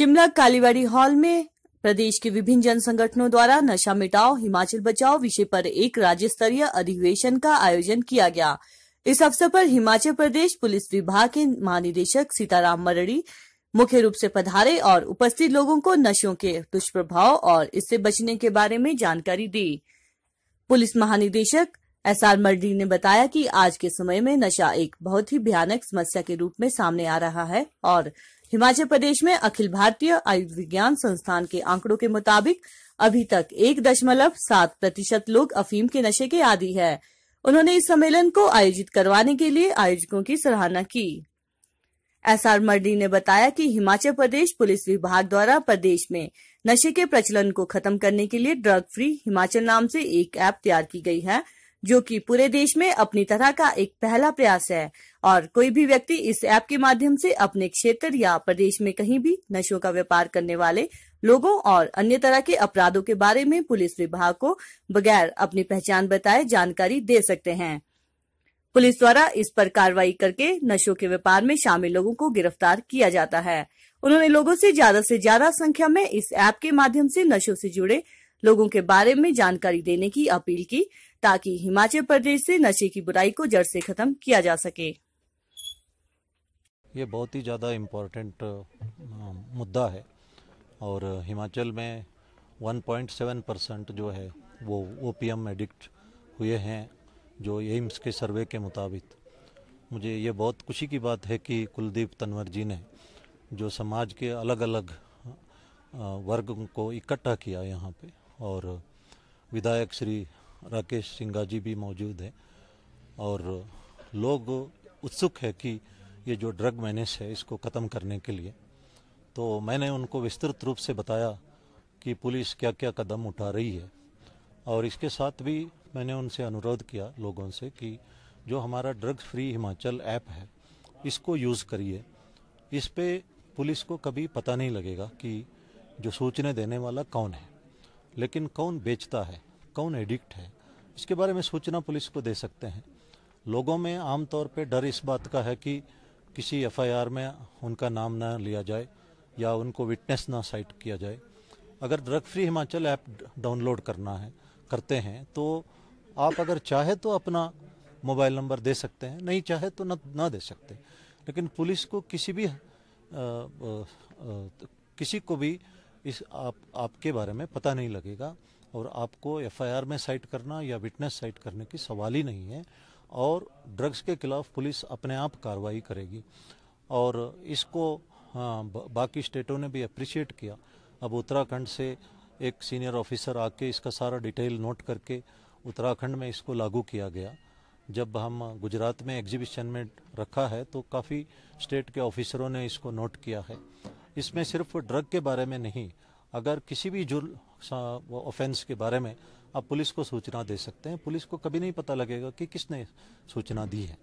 Shimla कालीवाड़ी hall में प्रदेश के विभिन्न जन संगठनों द्वारा नशा मिटाओ हिमाचल बचाओ विषय पर एक राज्य स्तरीय अधिवेशन का आयोजन किया गया इस अवसर पर हिमाचल प्रदेश पुलिस विभाग के महानिदेशक सीताराम मरड़ी मुख्य रूप से पधारे और उपस्थित लोगों को नशों के दुष्प्रभाव और इससे बचने के बारे में जानकारी दी पुलिस महानिदेशक एस आर मरडी ने बताया कि आज के समय में नशा एक बहुत ही भयानक समस्या के रूप में सामने आ रहा है और हिमाचल प्रदेश में अखिल भारतीय आयुर्विज्ञान संस्थान के आंकड़ों के मुताबिक अभी तक एक दशमलव सात प्रतिशत लोग अफीम के नशे के आदि है उन्होंने इस सम्मेलन को आयोजित करवाने के लिए आयोजकों की सराहना की एस आर मर्डी ने बताया कि हिमाचल प्रदेश पुलिस विभाग द्वारा प्रदेश में नशे के प्रचलन को खत्म करने के लिए ड्रग फ्री हिमाचल नाम से एक ऐप तैयार की गई है जो कि पूरे देश में अपनी तरह का एक पहला प्रयास है और कोई भी व्यक्ति इस ऐप के माध्यम से अपने क्षेत्र या प्रदेश में कहीं भी नशों का व्यापार करने वाले लोगों और अन्य तरह के अपराधों के बारे में पुलिस विभाग को बगैर अपनी पहचान बताए जानकारी दे सकते हैं पुलिस द्वारा इस पर कार्रवाई करके नशों के व्यापार में शामिल लोगों को गिरफ्तार किया जाता है उन्होंने लोगों से ज्यादा से ज्यादा संख्या में इस ऐप के माध्यम से नशों से जुड़े लोगों के बारे में जानकारी देने की अपील की ताकि हिमाचल प्रदेश से नशे की बुराई को जड़ से खत्म किया जा सके ये बहुत ही ज़्यादा इम्पोर्टेंट मुद्दा है और हिमाचल में 1.7 परसेंट जो है वो ओ पी एम एडिक्ट हुए हैं जो एम्स के सर्वे के मुताबिक मुझे ये बहुत खुशी की बात है कि कुलदीप तनवर जी ने जो समाज के अलग अलग वर्ग को इकट्ठा किया यहाँ पे और विधायक श्री राकेश सिंगा जी भी मौजूद हैं और लोग उत्सुक है कि ये जो ड्रग मैनेज है इसको ख़त्म करने के लिए तो मैंने उनको विस्तृत रूप से बताया कि पुलिस क्या क्या कदम उठा रही है और इसके साथ भी मैंने उनसे अनुरोध किया लोगों से कि जो हमारा ड्रग्स फ्री हिमाचल ऐप है इसको यूज़ करिए इस पर पुलिस को कभी पता नहीं लगेगा कि जो सूचने देने वाला कौन है लेकिन कौन बेचता है कौन एडिक्ट है इसके बारे में सूचना पुलिस को दे सकते हैं लोगों में आमतौर पर डर इस बात का है कि किसी एफआईआर में उनका नाम ना लिया जाए या उनको विटनेस ना साइट किया जाए अगर drug free Himachal app download करना है करते हैं तो आप अगर चाहे तो अपना मोबाइल नंबर दे सकते हैं नहीं चाहे तो ना ना दे सकते लेकिन पुलिस को किसी भी आ, आ, आ, किसी को भी इस आप आपके बारे में पता नहीं लगेगा और आपको एफआईआर में साइट करना या विटनेस साइट करने की सवाल ही नहीं है और ड्रग्स के खिलाफ पुलिस अपने आप कार्रवाई करेगी और इसको हाँ, बाकी स्टेटों ने भी अप्रिशिएट किया अब उत्तराखंड से एक सीनियर ऑफिसर आके इसका सारा डिटेल नोट करके उत्तराखंड में इसको लागू किया गया जब हम गुजरात में एग्जीबिशन में रखा है तो काफ़ी स्टेट के ऑफिसरों ने इसको नोट किया है इसमें सिर्फ ड्रग के बारे में नहीं अगर किसी भी जुल ऑफेंस के बारे में आप पुलिस को सूचना दे सकते हैं पुलिस को कभी नहीं पता लगेगा कि किसने सूचना दी है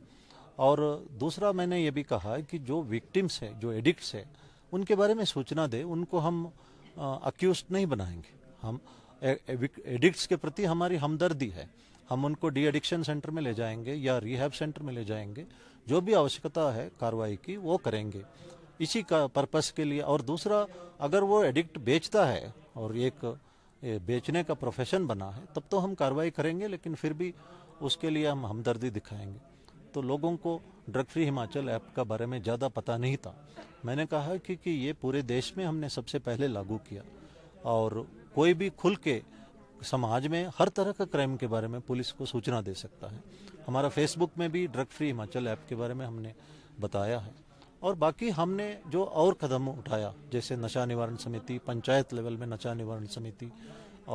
और दूसरा मैंने ये भी कहा कि जो विक्टिम्स हैं जो एडिक्ट्स हैं उनके बारे में सूचना दें उनको हम अक्यूज नहीं बनाएंगे हम एडिक्ट्स के प्रति हमारी हमदर्दी है हम उनको डी एडिक्शन सेंटर में ले जाएंगे या रिहैब सेंटर में ले जाएंगे जो भी आवश्यकता है कार्रवाई की वो करेंगे इसी का पर्पस के लिए और दूसरा अगर वो एडिक्ट बेचता है और एक बेचने का प्रोफेशन बना है तब तो हम कार्रवाई करेंगे लेकिन फिर भी उसके लिए हम हमदर्दी दिखाएंगे तो लोगों को ड्रग फ्री हिमाचल ऐप का बारे में ज़्यादा पता नहीं था मैंने कहा कि, कि ये पूरे देश में हमने सबसे पहले लागू किया और कोई भी खुल के समाज में हर तरह का क्राइम के बारे में पुलिस को सूचना दे सकता है हमारा फेसबुक में भी ड्रग फ्री हिमाचल ऐप के बारे में हमने बताया है और बाकी हमने जो और कदम उठाया जैसे नशा निवारण समिति पंचायत लेवल में नशा निवारण समिति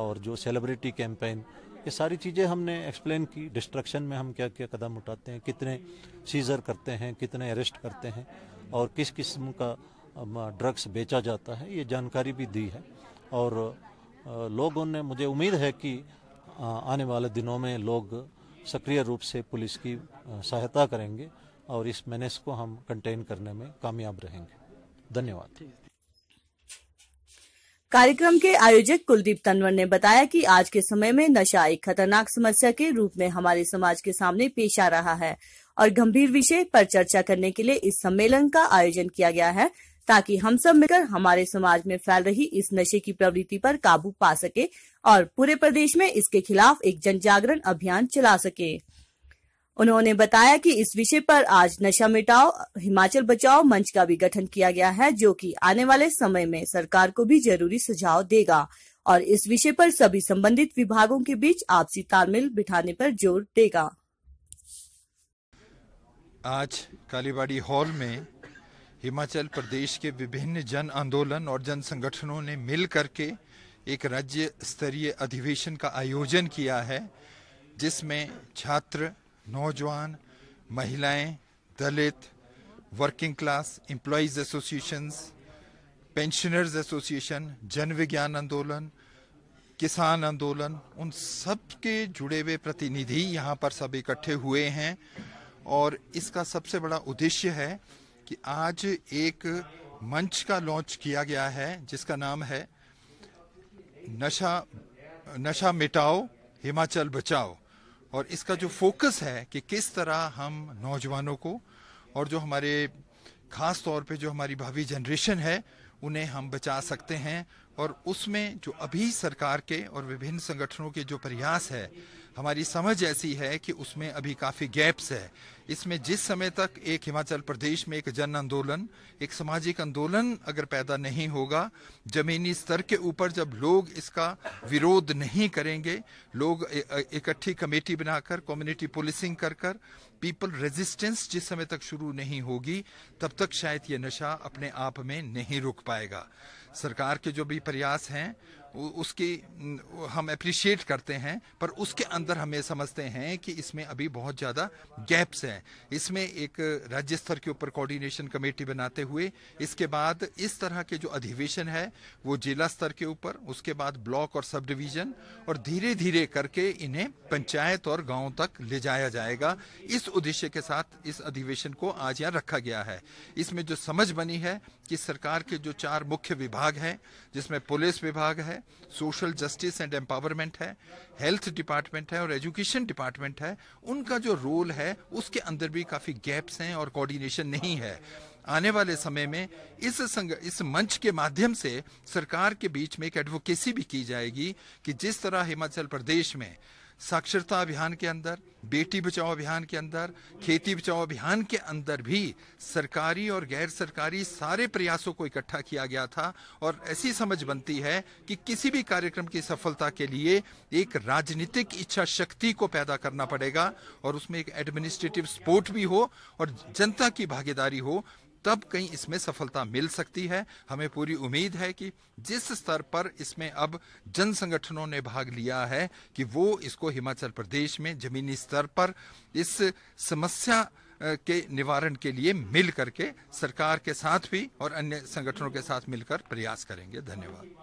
और जो सेलिब्रिटी कैंपेन ये सारी चीज़ें हमने एक्सप्लेन की डिस्ट्रक्शन में हम क्या क्या कदम उठाते हैं कितने सीज़र करते हैं कितने अरेस्ट करते हैं और किस किस्म का ड्रग्स बेचा जाता है ये जानकारी भी दी है और लोगों ने मुझे उम्मीद है कि आने वाले दिनों में लोग सक्रिय रूप से पुलिस की सहायता करेंगे और इस मैनेस को हम कंटेन करने में कामयाब रहेंगे धन्यवाद कार्यक्रम के आयोजक कुलदीप तनवर ने बताया कि आज के समय में नशा एक खतरनाक समस्या के रूप में हमारे समाज के सामने पेश आ रहा है और गंभीर विषय पर चर्चा करने के लिए इस सम्मेलन का आयोजन किया गया है ताकि हम सब मिलकर हमारे समाज में फैल रही इस नशे की प्रवृत्ति पर काबू पा सके और पूरे प्रदेश में इसके खिलाफ एक जन जागरण अभियान चला सके उन्होंने बताया कि इस विषय पर आज नशा मिटाओ हिमाचल बचाओ मंच का भी गठन किया गया है जो कि आने वाले समय में सरकार को भी जरूरी सुझाव देगा और इस विषय पर सभी संबंधित विभागों के बीच आपसी तालमेल बिठाने पर जोर देगा आज कालीबाड़ी हॉल में हिमाचल प्रदेश के विभिन्न जन आंदोलन और जन संगठनों ने मिल करके एक राज्य स्तरीय अधिवेशन का आयोजन किया है जिसमें छात्र नौजवान महिलाएं, दलित working class employees associations pensioners association जन विज्ञान आंदोलन किसान आंदोलन उन सब के जुड़े हुए प्रतिनिधि यहाँ पर सब इकट्ठे हुए हैं और इसका सबसे बड़ा उद्देश्य है कि आज एक मंच का लॉन्च किया गया है जिसका नाम है नशा नशा मिटाओ हिमाचल बचाओ और इसका जो फोकस है कि किस तरह हम नौजवानों को और जो हमारे ख़ास तौर पे जो हमारी भावी जनरेशन है उन्हें हम बचा सकते हैं और उसमें जो अभी सरकार के और विभिन्न संगठनों के जो प्रयास है हमारी समझ ऐसी है कि उसमें अभी काफ़ी गैप्स है इसमें जिस समय तक एक हिमाचल प्रदेश में एक जन आंदोलन एक सामाजिक आंदोलन अगर पैदा नहीं होगा जमीनी स्तर के ऊपर जब लोग इसका विरोध नहीं करेंगे लोग इकट्ठी कमेटी बनाकर कम्युनिटी पुलिसिंग कर कर पीपल रेजिस्टेंस जिस समय तक शुरू नहीं होगी तब तक शायद ये नशा अपने आप में नहीं रुक पाएगा सरकार के जो भी प्रयास हैं उसकी हम अप्रिशिएट करते हैं पर उसके अंदर हमें समझते हैं कि इसमें अभी बहुत ज़्यादा गैप्स हैं इसमें एक राज्य स्तर के ऊपर कोऑर्डिनेशन कमेटी बनाते हुए इसके बाद इस तरह के जो अधिवेशन है वो जिला स्तर के ऊपर उसके बाद ब्लॉक और सब डिवीज़न और धीरे धीरे करके इन्हें पंचायत और गाँव तक ले जाया जाएगा इस उद्देश्य के साथ इस अधिवेशन को आज यहाँ रखा गया है इसमें जो समझ बनी है कि सरकार के जो चार मुख्य विभाग हैं जिसमें पुलिस विभाग है सोशल जस्टिस एंड एम्पावरमेंट है हेल्थ डिपार्टमेंट है और एजुकेशन डिपार्टमेंट है उनका जो रोल है उसके अंदर भी काफ़ी गैप्स हैं और कोऑर्डिनेशन नहीं है आने वाले समय में इस संग, इस मंच के माध्यम से सरकार के बीच में एक एडवोकेसी भी की जाएगी कि जिस तरह हिमाचल प्रदेश में साक्षरता अभियान के अंदर बेटी बचाओ अभियान के अंदर खेती बचाओ अभियान के अंदर भी सरकारी और गैर सरकारी सारे प्रयासों को इकट्ठा किया गया था और ऐसी समझ बनती है कि किसी भी कार्यक्रम की सफलता के लिए एक राजनीतिक इच्छा शक्ति को पैदा करना पड़ेगा और उसमें एक एडमिनिस्ट्रेटिव सपोर्ट भी हो और जनता की भागीदारी हो तब कहीं इसमें सफलता मिल सकती है हमें पूरी उम्मीद है कि जिस स्तर पर इसमें अब जन संगठनों ने भाग लिया है कि वो इसको हिमाचल प्रदेश में जमीनी स्तर पर इस समस्या के निवारण के लिए मिल करके सरकार के साथ भी और अन्य संगठनों के साथ मिलकर प्रयास करेंगे धन्यवाद